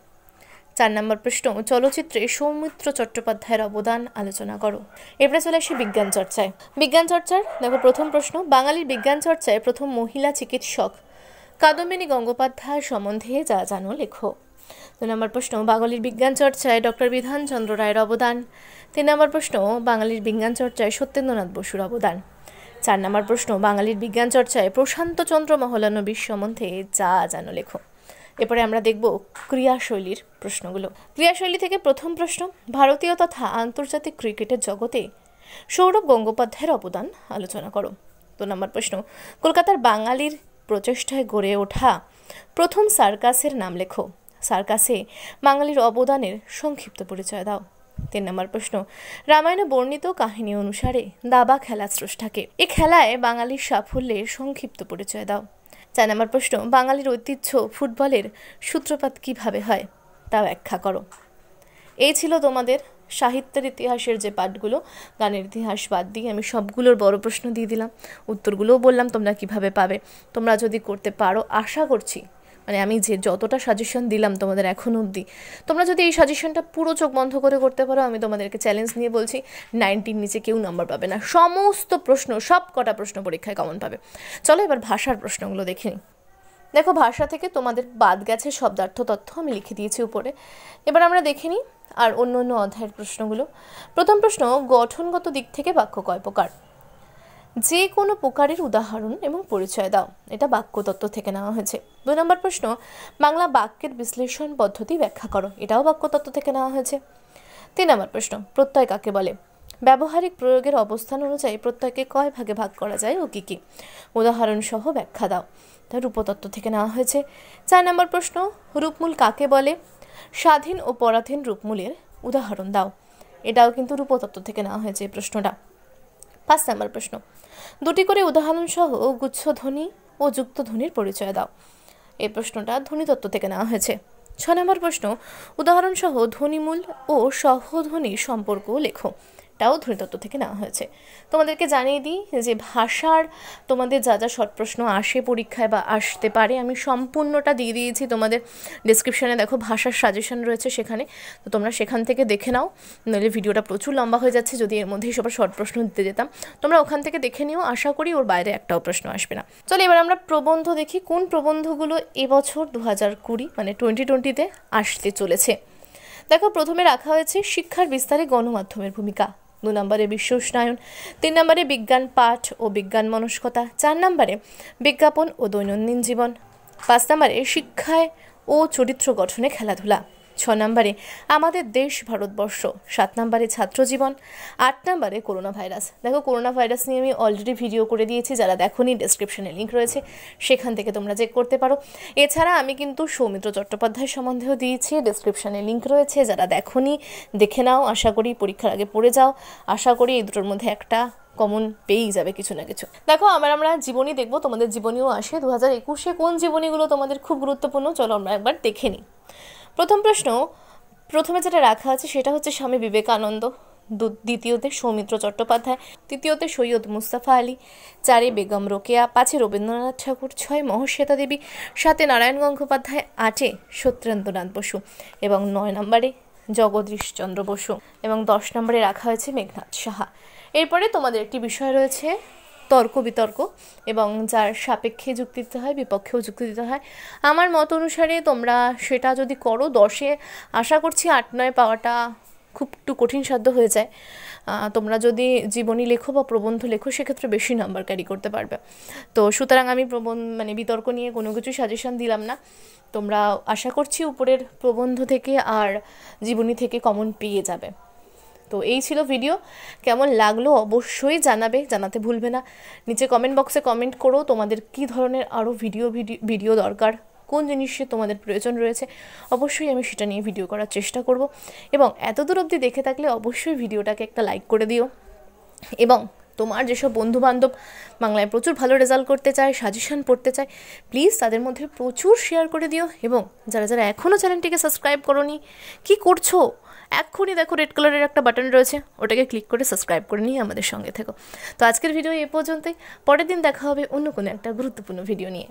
চার নম্বর প্রশ্ন চলচ্চিত্রে সৌমিত্র চট্টোপাধ্যায়ের অবদান আলোচনা করো এবারে চলে আসি বিজ্ঞান চর্চায় বিজ্ঞান চর্চার দেখো প্রথম প্রশ্ন বাঙালির বিজ্ঞান চর্চায় প্রথম মহিলা চিকিৎসক কাদম্বিনী গঙ্গোপাধ্যায় সম্বন্ধে যা জানো লেখো দু নম্বর প্রশ্ন বাঙালির বিজ্ঞান চর্চায় ডক্টর বিধানচন্দ্র রায়ের অবদান তিন নম্বর প্রশ্ন বাঙালির বিজ্ঞান চর্চায় সত্যেন্দ্রনাথ বসুর অবদান চার নম্বর প্রশ্ন বাঙালির বিজ্ঞান চর্চায় প্রশান্ত চন্দ্র বিশ্ব সম্বন্ধে যা যেন লেখো এরপরে আমরা দেখব ক্রিয়াশৈলীর প্রশ্নগুলো ক্রিয়াশৈলী থেকে প্রথম প্রশ্ন ভারতীয় তথা আন্তর্জাতিক ক্রিকেটের জগতে সৌরভ গঙ্গোপাধ্যায়ের অবদান আলোচনা করো দু নম্বর প্রশ্ন কলকাতার বাঙালির প্রচেষ্টায় গড়ে ওঠা প্রথম সার্কাসের নাম লেখো সার্কাসে বাঙালির অবদানের সংক্ষিপ্ত পরিচয় দাও তিন নম্বর প্রশ্ন রামায়ণে বর্ণিত কাহিনী অনুসারে দাবা খেলা স্রষ্টাকে এ খেলায় বাঙালির সাফল্যের সংক্ষিপ্ত পরিচয় দাও চার নম্বর প্রশ্ন বাঙালির ঐতিহ্য ফুটবলের সূত্রপাত কিভাবে হয় তা ব্যাখ্যা করো এই ছিল তোমাদের সাহিত্যের ইতিহাসের যে পাঠগুলো গানের ইতিহাস বাদ দিয়ে আমি সবগুলোর বড় প্রশ্ন দিয়ে দিলাম উত্তরগুলোও বললাম তোমরা কিভাবে পাবে তোমরা যদি করতে পারো আশা করছি মানে আমি যে যতটা সাজেশন দিলাম তোমাদের এখন অবধি তোমরা যদি এই সাজেশনটা পুরো চোখ বন্ধ করে করতে পারো আমি তোমাদেরকে চ্যালেঞ্জ নিয়ে বলছি নাইনটির নিচে কেউ নাম্বার পাবে না সমস্ত প্রশ্ন সব কটা প্রশ্ন পরীক্ষায় কমন পাবে চলো এবার ভাষার প্রশ্নগুলো দেখে নিই দেখো ভাষা থেকে তোমাদের বাদ গেছে শব্দার্থ তথ্য আমি লিখে দিয়েছি উপরে এবার আমরা দেখে নিই আর অন্য অন্য অধ্যায়ের প্রশ্নগুলো প্রথম প্রশ্ন গঠনগত দিক থেকে বাক্য কয় প্রকার যে কোনো প্রকারের উদাহরণ এবং পরিচয় দাও এটা বাক্যতত্ত্ব থেকে নেওয়া হয়েছে দুই নম্বর প্রশ্ন বাংলা বাক্যের বিশ্লেষণ পদ্ধতি ব্যাখ্যা করো এটাও বাক্যতত্ত্ব থেকে নেওয়া হয়েছে তিন নম্বর প্রশ্ন প্রত্যয় কাকে বলে ব্যবহারিক প্রয়োগের অবস্থান অনুযায়ী প্রত্যয়কে কয় ভাগে ভাগ করা যায় ও কী কী উদাহরণসহ ব্যাখ্যা দাও তা রূপতত্ত্ব থেকে নেওয়া হয়েছে চার নম্বর প্রশ্ন রূপমূল কাকে বলে স্বাধীন ও পরাধীন রূপমূলের উদাহরণ দাও এটাও কিন্তু রূপতত্ত্ব থেকে নেওয়া হয়েছে এই প্রশ্নটা পাঁচ নম্বর প্রশ্ন দুটি করে উদাহরণসহ গুচ্ছ ধ্বনি ও যুক্ত ধ্বনির পরিচয় দাও এই প্রশ্নটা ধ্বনিতত্ত্ব থেকে নেওয়া হয়েছে ছ নম্বর প্রশ্ন উদাহরণসহ ধ্বনিমূল ও সহধ্বনির সম্পর্ক লেখো তাও ধ্বনিতত্ত্ব থেকে নেওয়া হয়েছে তোমাদেরকে জানিয়ে দিই যে ভাষার তোমাদের যা যা শর্ট প্রশ্ন আসে পরীক্ষায় বা আসতে পারে আমি সম্পূর্ণটা দিয়ে দিয়েছি তোমাদের ডিসক্রিপশানে দেখো ভাষার সাজেশন রয়েছে সেখানে তো তোমরা সেখান থেকে দেখে নাও নইলে ভিডিওটা প্রচুর লম্বা হয়ে যাচ্ছে যদি এর মধ্যেই সবার শর্ট প্রশ্ন দিতে যেতাম তোমরা ওখান থেকে দেখে নিও আশা করি ওর বাইরে একটাও প্রশ্ন আসবে না চলো এবার আমরা প্রবন্ধ দেখি কোন প্রবন্ধগুলো এবছর দু হাজার কুড়ি মানে টোয়েন্টি টোয়েন্টিতে আসতে চলেছে দেখো প্রথমে রাখা হয়েছে শিক্ষার বিস্তারে গণমাধ্যমের ভূমিকা দু নম্বরে বিশ্ব উষ্ণায়ন তিন নম্বরে বিজ্ঞান পাঠ ও বিজ্ঞান মনস্কতা চার নম্বরে বিজ্ঞাপন ও দৈনন্দিন জীবন পাঁচ নম্বরে শিক্ষায় ও চরিত্র গঠনে খেলাধুলা ছ নম্বরে আমাদের দেশ ভারতবর্ষ সাত নম্বরে ছাত্রজীবন আট নম্বরে করোনা ভাইরাস দেখো করোনা ভাইরাস নিয়ে আমি অলরেডি ভিডিও করে দিয়েছি যারা দেখোনি ডেসক্রিপশনে লিঙ্ক রয়েছে সেখান থেকে তোমরা চেক করতে পারো এছাড়া আমি কিন্তু সৌমিত্র চট্টোপাধ্যায় সম্বন্ধেও দিয়েছি ডেসক্রিপশনে লিঙ্ক রয়েছে যারা দেখোনি দেখে নাও আশা করি পরীক্ষার আগে পড়ে যাও আশা করি এই দুটোর মধ্যে একটা কমন পেয়েই যাবে কিছু না কিছু দেখো আমার আমরা জীবনী দেখবো তোমাদের জীবনীও আসে দু হাজার একুশে কোন জীবনীগুলো তোমাদের খুব গুরুত্বপূর্ণ চলো আমরা একবার দেখে নিই প্রথম প্রশ্ন প্রথমে যেটা রাখা আছে সেটা হচ্ছে স্বামী বিবেকানন্দ দ্বিতীয়তে সৌমিত্র চট্টোপাধ্যায় তৃতীয়তে সৈয়দ মুস্তাফা আলী চারে বেগম রোকেয়া পাঁচে রবীন্দ্রনাথ ঠাকুর ছয় মহশ্বেতা দেবী সাতে নারায়ণ গঙ্গোপাধ্যায় আটে সত্যেন্দ্রনাথ বসু এবং নয় নম্বরে জগদীশচন্দ্র বসু এবং দশ নম্বরে রাখা হয়েছে মেঘনাথ সাহা এরপরে তোমাদের একটি বিষয় রয়েছে তর্ক বিতর্ক এবং যার সাপেক্ষে যুক্তি দিতে হয় বিপক্ষেও যুক্তি দিতে হয় আমার মত অনুসারে তোমরা সেটা যদি করো দশে আশা করছি আট নয় পাওয়াটা খুব একটু কঠিন সাধ্য হয়ে যায় তোমরা যদি জীবনী লেখো বা প্রবন্ধ লেখো সেক্ষেত্রে বেশি নাম্বার ক্যারি করতে পারবে তো সুতরাং আমি প্রবন্ধ মানে বিতর্ক নিয়ে কোনো কিছু সাজেশন দিলাম না তোমরা আশা করছি উপরের প্রবন্ধ থেকে আর জীবনী থেকে কমন পেয়ে যাবে তো এই ছিল ভিডিও কেমন লাগলো অবশ্যই জানাবে জানাতে ভুলবে না নিচে কমেন্ট বক্সে কমেন্ট করো তোমাদের কি ধরনের আরও ভিডিও ভিডিও দরকার কোন জিনিসে তোমাদের প্রয়োজন রয়েছে অবশ্যই আমি সেটা নিয়ে ভিডিও করার চেষ্টা করব এবং এত দূর অবধি দেখে থাকলে অবশ্যই ভিডিওটাকে একটা লাইক করে দিও এবং তোমার যেসব বন্ধুবান্ধব বাংলায় প্রচুর ভালো রেজাল্ট করতে চায় সাজেশন পড়তে চায় প্লিজ তাদের মধ্যে প্রচুর শেয়ার করে দিও এবং যারা যারা এখনও চ্যানেলটিকে সাবস্ক্রাইব নি কি করছো এক্ষুনি দেখো রেড কালারের একটা বাটন রয়েছে ওটাকে ক্লিক করে সাবস্ক্রাইব করে নিয়ে আমাদের সঙ্গে থেকো তো আজকের ভিডিও এ পর্যন্তই পরের দিন দেখা হবে অন্য কোনো একটা গুরুত্বপূর্ণ ভিডিও নিয়ে